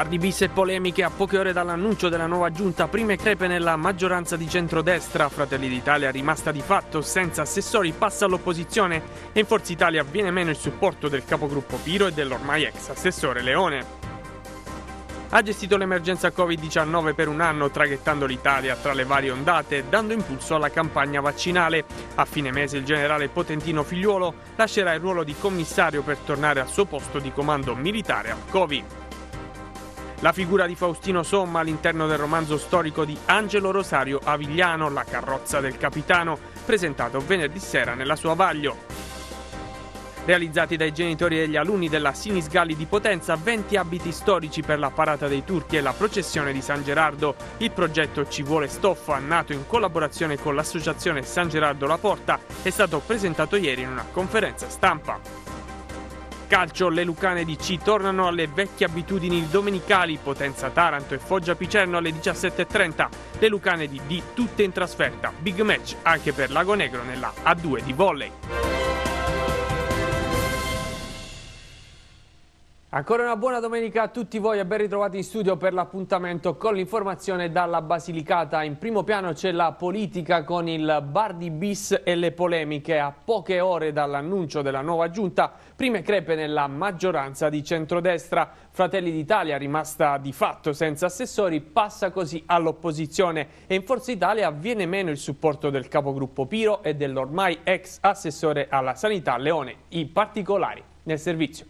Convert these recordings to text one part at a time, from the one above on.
Guardi bis e polemiche a poche ore dall'annuncio della nuova giunta, prime crepe nella maggioranza di centrodestra, Fratelli d'Italia rimasta di fatto senza assessori passa all'opposizione e in Forza Italia viene meno il supporto del capogruppo Piro e dell'ormai ex assessore Leone. Ha gestito l'emergenza Covid-19 per un anno, traghettando l'Italia tra le varie ondate, dando impulso alla campagna vaccinale. A fine mese il generale Potentino Figliuolo lascerà il ruolo di commissario per tornare al suo posto di comando militare al Covid. La figura di Faustino Somma all'interno del romanzo storico di Angelo Rosario Avigliano, La carrozza del capitano, presentato venerdì sera nella sua Vaglio. Realizzati dai genitori e degli alunni della Sinisgalli di Potenza, 20 abiti storici per la parata dei turchi e la processione di San Gerardo. Il progetto Ci vuole stoffa, nato in collaborazione con l'associazione San Gerardo La Porta, è stato presentato ieri in una conferenza stampa calcio, le Lucane di C tornano alle vecchie abitudini domenicali, Potenza Taranto e Foggia Picerno alle 17.30, le Lucane di D tutte in trasferta, big match anche per Lagonegro nella A2 di volley. Ancora una buona domenica a tutti voi e ben ritrovati in studio per l'appuntamento con l'informazione dalla Basilicata. In primo piano c'è la politica con il bar di bis e le polemiche a poche ore dall'annuncio della nuova giunta. Prime crepe nella maggioranza di centrodestra. Fratelli d'Italia, rimasta di fatto senza assessori, passa così all'opposizione e in Forza Italia viene meno il supporto del capogruppo Piro e dell'ormai ex assessore alla sanità Leone. I particolari nel servizio.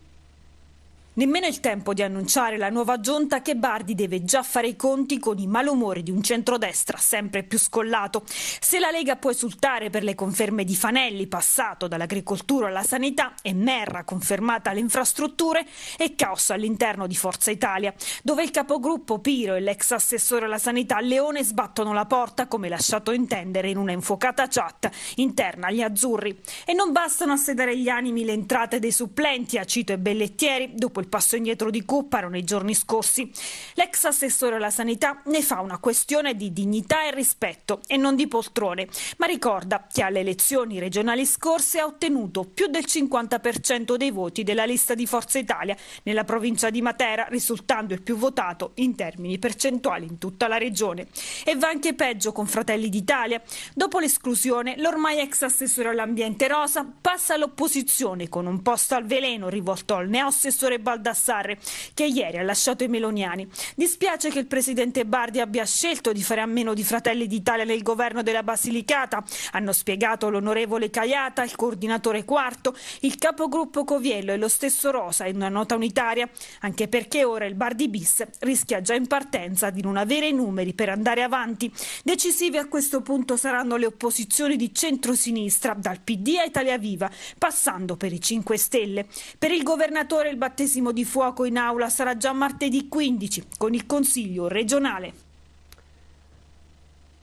Nemmeno il tempo di annunciare la nuova giunta che Bardi deve già fare i conti con i malumori di un centrodestra sempre più scollato. Se la Lega può esultare per le conferme di Fanelli, passato dall'agricoltura alla sanità, e Merra, confermata alle infrastrutture, è caos all'interno di Forza Italia, dove il capogruppo Piro e l'ex assessore alla sanità Leone sbattono la porta, come lasciato intendere in una infuocata chat interna agli azzurri. E non bastano a sedere gli animi le entrate dei supplenti, Acito e Bellettieri, dopo quel passo indietro di Cupparo nei giorni scorsi. L'ex assessore alla sanità ne fa una questione di dignità e rispetto e non di poltrone, ma ricorda che alle elezioni regionali scorse ha ottenuto più del 50% dei voti della lista di Forza Italia nella provincia di Matera, risultando il più votato in termini percentuali in tutta la regione. E va anche peggio con Fratelli d'Italia. Dopo l'esclusione, l'ormai ex assessore all'ambiente Rosa passa all'opposizione con un posto al veleno rivolto al neo assessore Barroso Baldassarre, che ieri ha lasciato i meloniani. Dispiace che il presidente Bardi abbia scelto di fare a meno di Fratelli d'Italia nel governo della Basilicata, hanno spiegato l'onorevole Caiata, il coordinatore Quarto, il capogruppo Coviello e lo stesso Rosa in una nota unitaria, anche perché ora il Bardi bis rischia già in partenza di non avere i numeri per andare avanti. Decisive a questo punto saranno le opposizioni di centrosinistra, dal PD a Italia Viva, passando per i 5 Stelle. Per il governatore il battesimo battesimo di fuoco in aula sarà già martedì 15 con il Consiglio regionale.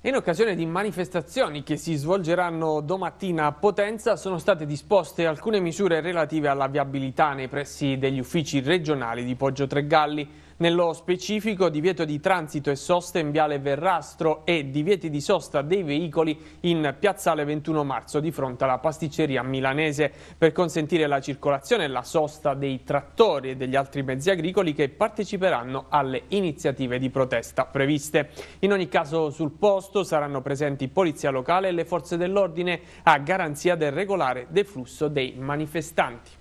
In occasione di manifestazioni che si svolgeranno domattina a Potenza sono state disposte alcune misure relative alla viabilità nei pressi degli uffici regionali di Poggio Tre Galli. Nello specifico divieto di transito e sosta in Viale Verrastro e divieti di sosta dei veicoli in Piazzale 21 Marzo di fronte alla pasticceria milanese per consentire la circolazione e la sosta dei trattori e degli altri mezzi agricoli che parteciperanno alle iniziative di protesta previste. In ogni caso sul posto saranno presenti polizia locale e le forze dell'ordine a garanzia del regolare deflusso dei manifestanti.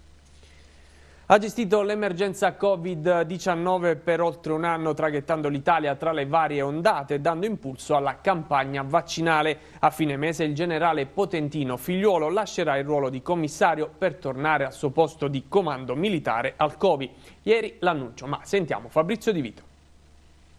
Ha gestito l'emergenza Covid-19 per oltre un anno, traghettando l'Italia tra le varie ondate, dando impulso alla campagna vaccinale. A fine mese il generale Potentino Figliuolo lascerà il ruolo di commissario per tornare al suo posto di comando militare al Covid. Ieri l'annuncio, ma sentiamo Fabrizio Di Vito.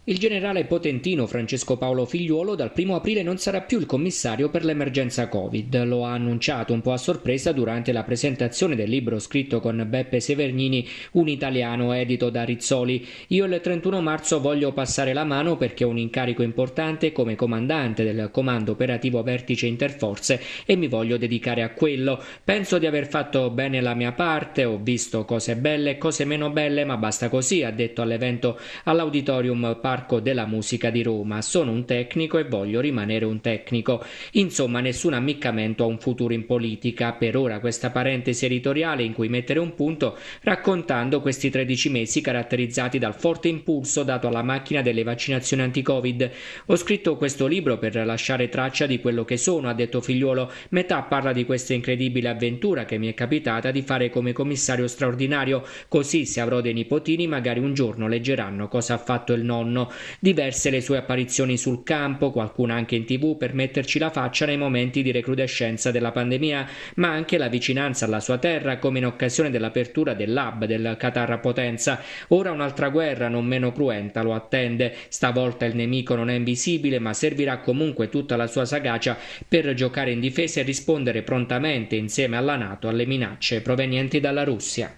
Il generale potentino Francesco Paolo Figliuolo dal 1 aprile non sarà più il commissario per l'emergenza Covid. Lo ha annunciato un po' a sorpresa durante la presentazione del libro scritto con Beppe Severnini, un italiano edito da Rizzoli. Io il 31 marzo voglio passare la mano perché ho un incarico importante come comandante del comando operativo vertice interforze e mi voglio dedicare a quello. Penso di aver fatto bene la mia parte, ho visto cose belle e cose meno belle, ma basta così, ha detto all'evento all'auditorium Parco parco della musica di Roma. Sono un tecnico e voglio rimanere un tecnico. Insomma, nessun ammiccamento a un futuro in politica. Per ora questa parentesi editoriale in cui mettere un punto raccontando questi 13 mesi caratterizzati dal forte impulso dato alla macchina delle vaccinazioni anti-Covid. Ho scritto questo libro per lasciare traccia di quello che sono, ha detto Figliuolo. Metà parla di questa incredibile avventura che mi è capitata di fare come commissario straordinario, così se avrò dei nipotini magari un giorno leggeranno cosa ha fatto il nonno anno. Diverse le sue apparizioni sul campo, qualcuna anche in tv per metterci la faccia nei momenti di recrudescenza della pandemia, ma anche la vicinanza alla sua terra come in occasione dell'apertura dell'hub del Qatar a Potenza. Ora un'altra guerra non meno cruenta lo attende. Stavolta il nemico non è invisibile, ma servirà comunque tutta la sua sagacia per giocare in difesa e rispondere prontamente insieme alla Nato alle minacce provenienti dalla Russia.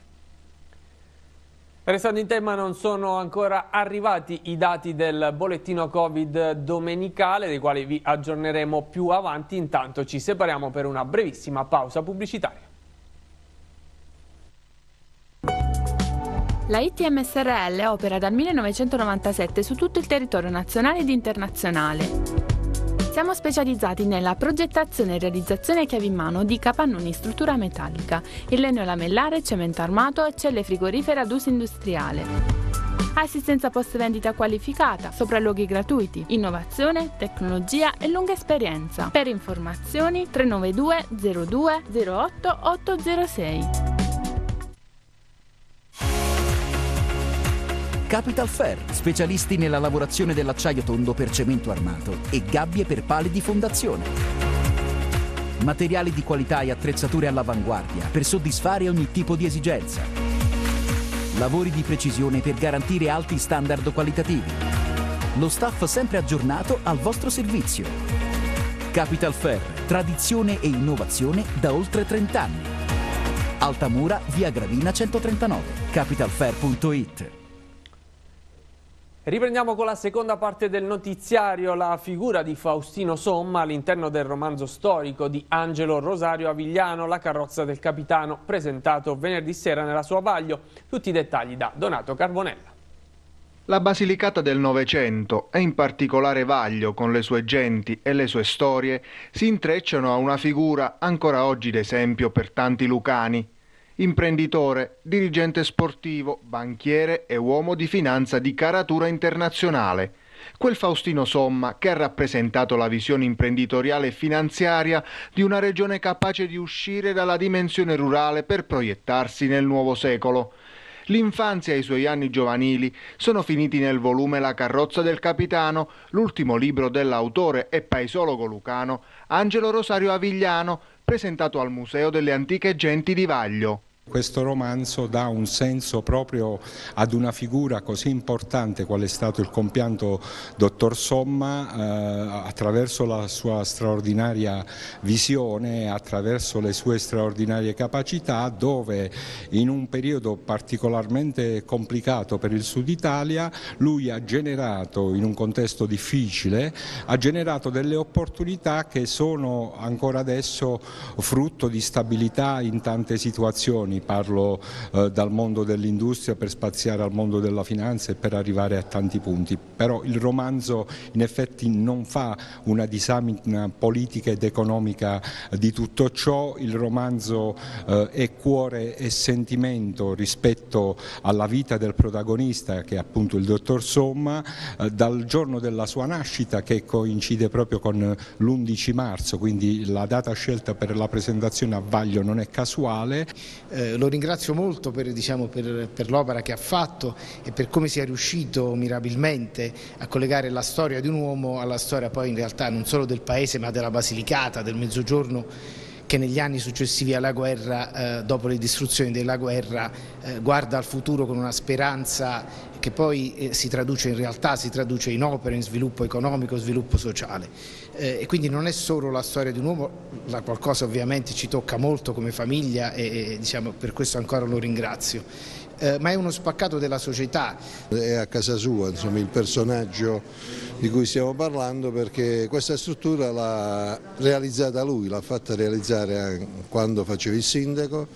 Restando in tema non sono ancora arrivati i dati del bollettino Covid domenicale dei quali vi aggiorneremo più avanti, intanto ci separiamo per una brevissima pausa pubblicitaria. La ITM SRL opera dal 1997 su tutto il territorio nazionale ed internazionale. Siamo specializzati nella progettazione e realizzazione chiavi in mano di capannoni in struttura metallica, in legno lamellare, cemento armato e celle frigorifere ad uso industriale assistenza post vendita qualificata, sopralluoghi gratuiti, innovazione, tecnologia e lunga esperienza. Per informazioni 392 02 08 806. Capital Fair, specialisti nella lavorazione dell'acciaio tondo per cemento armato e gabbie per pali di fondazione. Materiali di qualità e attrezzature all'avanguardia per soddisfare ogni tipo di esigenza. Lavori di precisione per garantire alti standard qualitativi. Lo staff sempre aggiornato al vostro servizio. Capital Fair, tradizione e innovazione da oltre 30 anni. Altamura, via Gravina 139, capitalfair.it. Riprendiamo con la seconda parte del notiziario la figura di Faustino Somma all'interno del romanzo storico di Angelo Rosario Avigliano La carrozza del capitano presentato venerdì sera nella sua Baglio. Tutti i dettagli da Donato Carbonella. La Basilicata del Novecento e in particolare Vaglio con le sue genti e le sue storie si intrecciano a una figura ancora oggi d'esempio per tanti lucani, Imprenditore, dirigente sportivo, banchiere e uomo di finanza di caratura internazionale. Quel Faustino Somma che ha rappresentato la visione imprenditoriale e finanziaria di una regione capace di uscire dalla dimensione rurale per proiettarsi nel nuovo secolo. L'infanzia e i suoi anni giovanili sono finiti nel volume La carrozza del capitano, l'ultimo libro dell'autore e paesologo lucano Angelo Rosario Avigliano, presentato al Museo delle Antiche Genti di Vaglio. Questo romanzo dà un senso proprio ad una figura così importante qual è stato il compianto dottor Somma eh, attraverso la sua straordinaria visione, attraverso le sue straordinarie capacità dove in un periodo particolarmente complicato per il sud Italia lui ha generato in un contesto difficile, ha generato delle opportunità che sono ancora adesso frutto di stabilità in tante situazioni parlo eh, dal mondo dell'industria per spaziare al mondo della finanza e per arrivare a tanti punti, però il romanzo in effetti non fa una disamina politica ed economica di tutto ciò, il romanzo eh, è cuore e sentimento rispetto alla vita del protagonista che è appunto il dottor Somma, eh, dal giorno della sua nascita che coincide proprio con l'11 marzo, quindi la data scelta per la presentazione a vaglio non è casuale. Eh, eh, lo ringrazio molto per, diciamo, per, per l'opera che ha fatto e per come sia riuscito mirabilmente a collegare la storia di un uomo alla storia poi in realtà non solo del paese ma della Basilicata, del Mezzogiorno che negli anni successivi alla guerra, eh, dopo le distruzioni della guerra, eh, guarda al futuro con una speranza che poi eh, si traduce in realtà, si traduce in opera, in sviluppo economico, sviluppo sociale. Eh, e quindi non è solo la storia di un uomo, la qualcosa ovviamente ci tocca molto come famiglia e, e diciamo, per questo ancora lo ringrazio eh, ma è uno spaccato della società. È a casa sua insomma, il personaggio di cui stiamo parlando perché questa struttura l'ha realizzata lui, l'ha fatta realizzare quando faceva il sindaco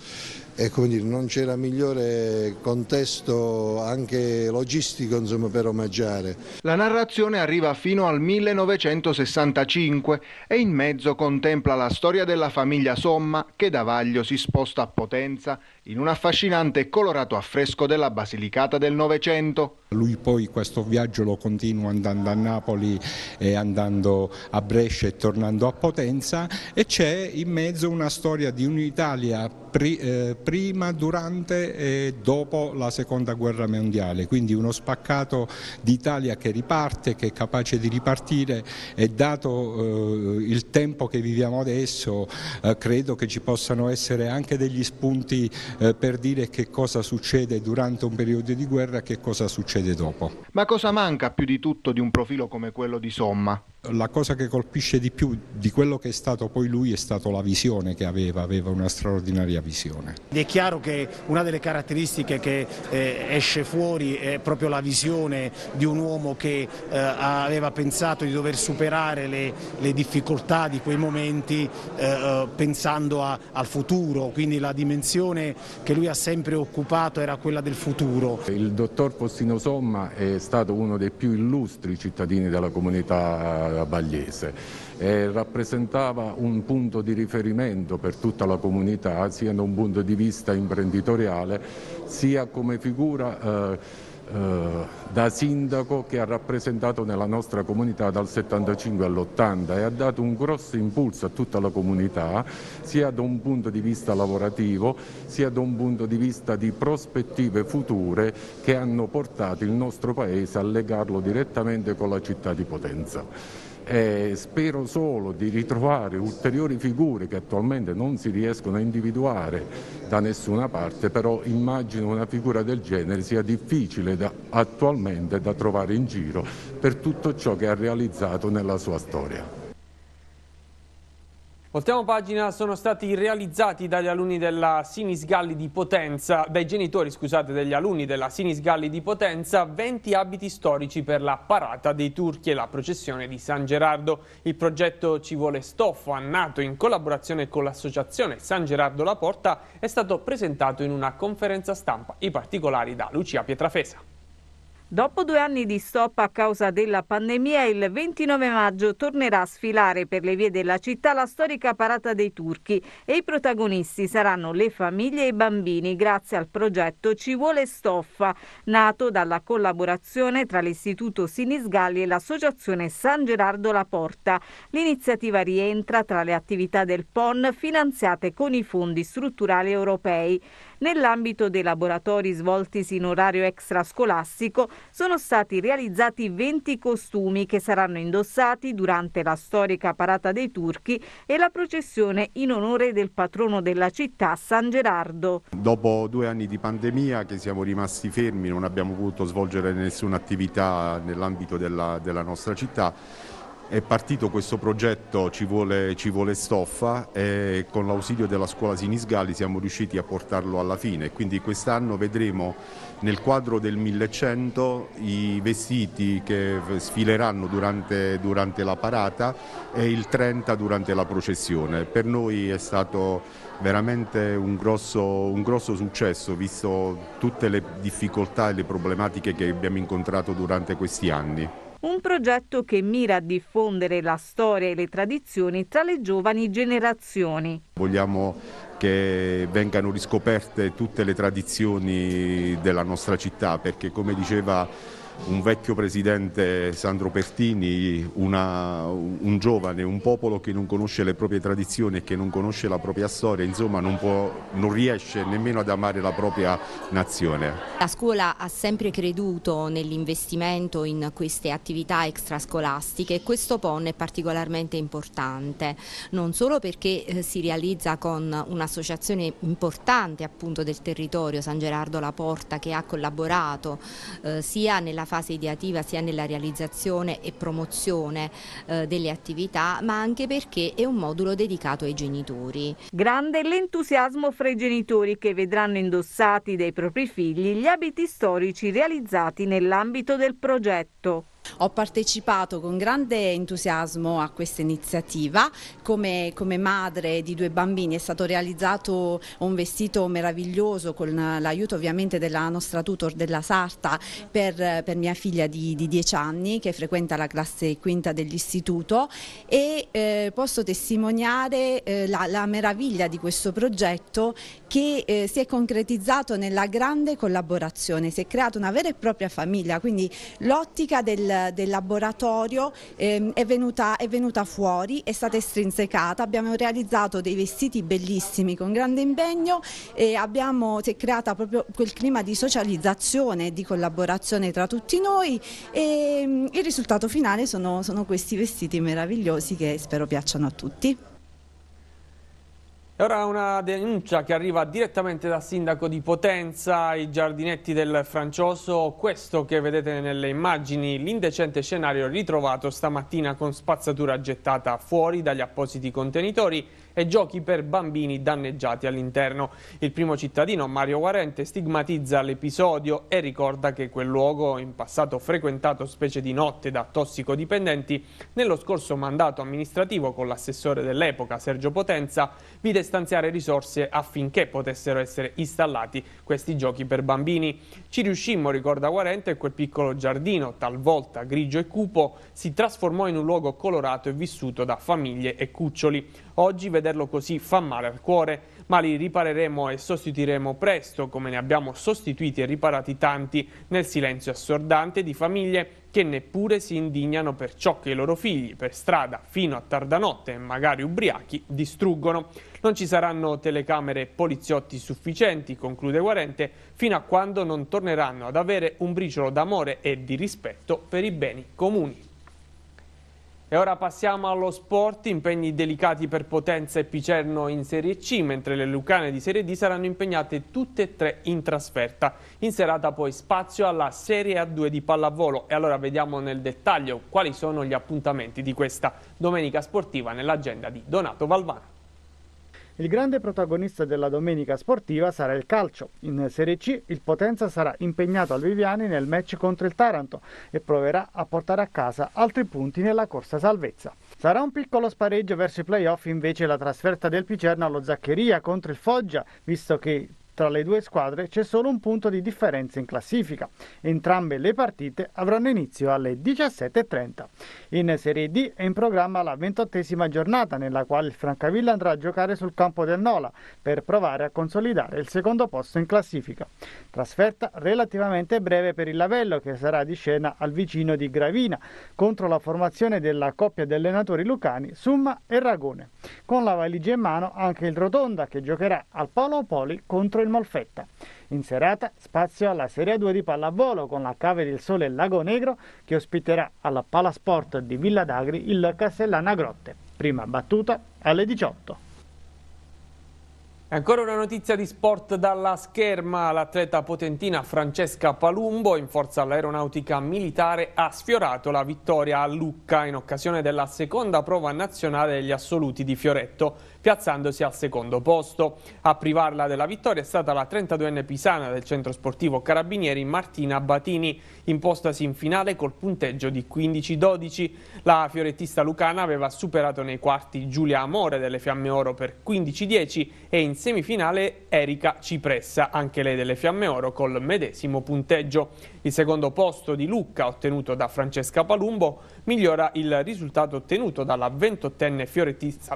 e dire, non c'era migliore contesto anche logistico insomma, per omaggiare. La narrazione arriva fino al 1965 e in mezzo contempla la storia della famiglia Somma che da Vaglio si sposta a Potenza in un affascinante e colorato affresco della Basilicata del Novecento. Lui poi questo viaggio lo continua andando a Napoli e andando a Brescia e tornando a Potenza e c'è in mezzo una storia di un'Italia pri, eh, prima, durante e dopo la seconda guerra mondiale, quindi uno spaccato d'Italia che riparte, che è capace di ripartire e dato eh, il tempo che viviamo adesso eh, credo che ci possano essere anche degli spunti eh, per dire che cosa succede durante un periodo di guerra e che cosa succede dopo. Ma cosa manca più di tutto di un profilo come quello di Somma? la cosa che colpisce di più di quello che è stato poi lui è stata la visione che aveva, aveva una straordinaria visione. È chiaro che una delle caratteristiche che eh, esce fuori è proprio la visione di un uomo che eh, aveva pensato di dover superare le, le difficoltà di quei momenti eh, eh pensando a, al futuro, quindi la dimensione che lui ha sempre occupato era quella del futuro. Il dottor Fostino Somma è stato uno dei più illustri cittadini della comunità Bagliese e rappresentava un punto di riferimento per tutta la comunità sia da un punto di vista imprenditoriale sia come figura eh, eh, da sindaco che ha rappresentato nella nostra comunità dal 75 all'80 e ha dato un grosso impulso a tutta la comunità sia da un punto di vista lavorativo sia da un punto di vista di prospettive future che hanno portato il nostro paese a legarlo direttamente con la città di Potenza e spero solo di ritrovare ulteriori figure che attualmente non si riescono a individuare da nessuna parte, però immagino una figura del genere sia difficile da, attualmente da trovare in giro per tutto ciò che ha realizzato nella sua storia. Voltiamo pagina, sono stati realizzati dagli alunni della Sinis Galli di Potenza, dai genitori scusate degli alunni della Sinis Galli di Potenza, 20 abiti storici per la parata dei turchi e la processione di San Gerardo. Il progetto Ci vuole Stoffo, nato in collaborazione con l'associazione San Gerardo La Porta, è stato presentato in una conferenza stampa. I particolari da Lucia Pietrafesa. Dopo due anni di stop a causa della pandemia, il 29 maggio tornerà a sfilare per le vie della città la storica parata dei turchi e i protagonisti saranno le famiglie e i bambini grazie al progetto Ci vuole stoffa, nato dalla collaborazione tra l'Istituto Sinisgalli e l'Associazione San Gerardo La Porta. L'iniziativa rientra tra le attività del PON finanziate con i fondi strutturali europei. Nell'ambito dei laboratori svoltisi in orario extrascolastico sono stati realizzati 20 costumi che saranno indossati durante la storica parata dei turchi e la processione in onore del patrono della città San Gerardo. Dopo due anni di pandemia che siamo rimasti fermi, non abbiamo potuto svolgere nessuna attività nell'ambito della, della nostra città, è partito questo progetto Ci vuole, ci vuole stoffa e con l'ausilio della scuola Sinisgali siamo riusciti a portarlo alla fine. Quindi quest'anno vedremo nel quadro del 1100 i vestiti che sfileranno durante, durante la parata e il 30 durante la processione. Per noi è stato veramente un grosso, un grosso successo visto tutte le difficoltà e le problematiche che abbiamo incontrato durante questi anni un progetto che mira a diffondere la storia e le tradizioni tra le giovani generazioni. Vogliamo che vengano riscoperte tutte le tradizioni della nostra città perché come diceva un vecchio presidente Sandro Pertini, una, un giovane, un popolo che non conosce le proprie tradizioni e che non conosce la propria storia, insomma non, può, non riesce nemmeno ad amare la propria nazione. La scuola ha sempre creduto nell'investimento in queste attività extrascolastiche e questo PON è particolarmente importante, non solo perché eh, si realizza con un'associazione importante appunto del territorio, San Gerardo La Porta, che ha collaborato eh, sia nella nella fase ideativa sia nella realizzazione e promozione eh, delle attività ma anche perché è un modulo dedicato ai genitori. Grande l'entusiasmo fra i genitori che vedranno indossati dai propri figli gli abiti storici realizzati nell'ambito del progetto. Ho partecipato con grande entusiasmo a questa iniziativa, come, come, madre di due bambini è stato realizzato un vestito meraviglioso con l'aiuto ovviamente della nostra tutor della Sarta per, per mia figlia di, di, 10 anni che frequenta la classe quinta dell'istituto e eh, posso testimoniare eh, la, la, meraviglia di questo progetto che eh, si è concretizzato nella grande collaborazione, si è creata una vera e propria famiglia, quindi l'ottica del del, laboratorio ehm, è, venuta, è, venuta, fuori, è stata estrinsecata, abbiamo realizzato dei vestiti bellissimi con grande impegno e abbiamo, si è creata proprio quel clima di socializzazione e di collaborazione tra tutti noi e mm, il risultato finale sono, sono questi vestiti meravigliosi che spero piacciono a tutti. E ora una denuncia che arriva direttamente dal sindaco di Potenza, i giardinetti del Francioso, questo che vedete nelle immagini, l'indecente scenario ritrovato stamattina con spazzatura gettata fuori dagli appositi contenitori e giochi per bambini danneggiati all'interno. Il primo cittadino, Mario Guarente, stigmatizza l'episodio e ricorda che quel luogo, in passato frequentato specie di notte da tossicodipendenti, nello scorso mandato amministrativo con l'assessore dell'epoca Sergio Potenza, vide stanziare risorse affinché potessero essere installati questi giochi per bambini. Ci riuscimmo, ricorda Guarente, e quel piccolo giardino, talvolta grigio e cupo, si trasformò in un luogo colorato e vissuto da famiglie e cuccioli. Oggi vederlo così fa male al cuore ma li ripareremo e sostituiremo presto, come ne abbiamo sostituiti e riparati tanti nel silenzio assordante di famiglie che neppure si indignano per ciò che i loro figli, per strada, fino a tarda notte, magari ubriachi, distruggono. Non ci saranno telecamere e poliziotti sufficienti, conclude Guarente, fino a quando non torneranno ad avere un briciolo d'amore e di rispetto per i beni comuni. E ora passiamo allo sport, impegni delicati per Potenza e Picerno in Serie C, mentre le Lucane di Serie D saranno impegnate tutte e tre in trasferta. In serata poi spazio alla Serie A2 di pallavolo e allora vediamo nel dettaglio quali sono gli appuntamenti di questa domenica sportiva nell'agenda di Donato Valvano. Il grande protagonista della domenica sportiva sarà il calcio. In Serie C il Potenza sarà impegnato al Viviani nel match contro il Taranto e proverà a portare a casa altri punti nella corsa salvezza. Sarà un piccolo spareggio verso i playoff invece la trasferta del Picerno allo Zaccheria contro il Foggia, visto che tra le due squadre c'è solo un punto di differenza in classifica. Entrambe le partite avranno inizio alle 17.30. In Serie D è in programma la ventottesima giornata nella quale il Francavilla andrà a giocare sul campo del Nola per provare a consolidare il secondo posto in classifica. Trasferta relativamente breve per il Lavello che sarà di scena al vicino di Gravina contro la formazione della coppia di allenatori lucani Summa e Ragone. Con la valigia in mano anche il Rotonda che giocherà al Paolo Poli contro il il Molfetta. In serata spazio alla Serie 2 di pallavolo con la Cave del Sole e Lago Negro che ospiterà alla Palasport di Villa d'Agri il Castellana Grotte. Prima battuta alle 18. Ancora una notizia di sport dalla scherma, l'atleta potentina Francesca Palumbo in forza all'aeronautica militare ha sfiorato la vittoria a Lucca in occasione della seconda prova nazionale degli assoluti di Fioretto, piazzandosi al secondo posto. A privarla della vittoria è stata la 32enne pisana del centro sportivo Carabinieri Martina Batini, impostasi in finale col punteggio di 15-12. La fiorettista lucana aveva superato nei quarti Giulia Amore delle Fiamme Oro per 15-10 e in semifinale Erika Cipressa, anche lei delle Fiamme Oro col medesimo punteggio. Il secondo posto di Lucca, ottenuto da Francesca Palumbo, migliora il risultato ottenuto dalla 28enne fiorentina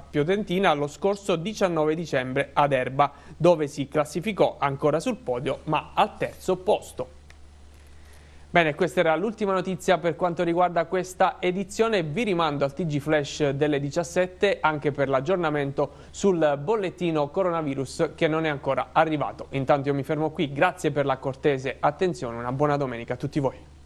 Piotentina lo scorso 19 dicembre ad Erba, dove si classificò ancora sul podio ma al terzo posto. Bene, questa era l'ultima notizia per quanto riguarda questa edizione. Vi rimando al TG Flash delle 17 anche per l'aggiornamento sul bollettino coronavirus che non è ancora arrivato. Intanto io mi fermo qui, grazie per la cortese attenzione, una buona domenica a tutti voi.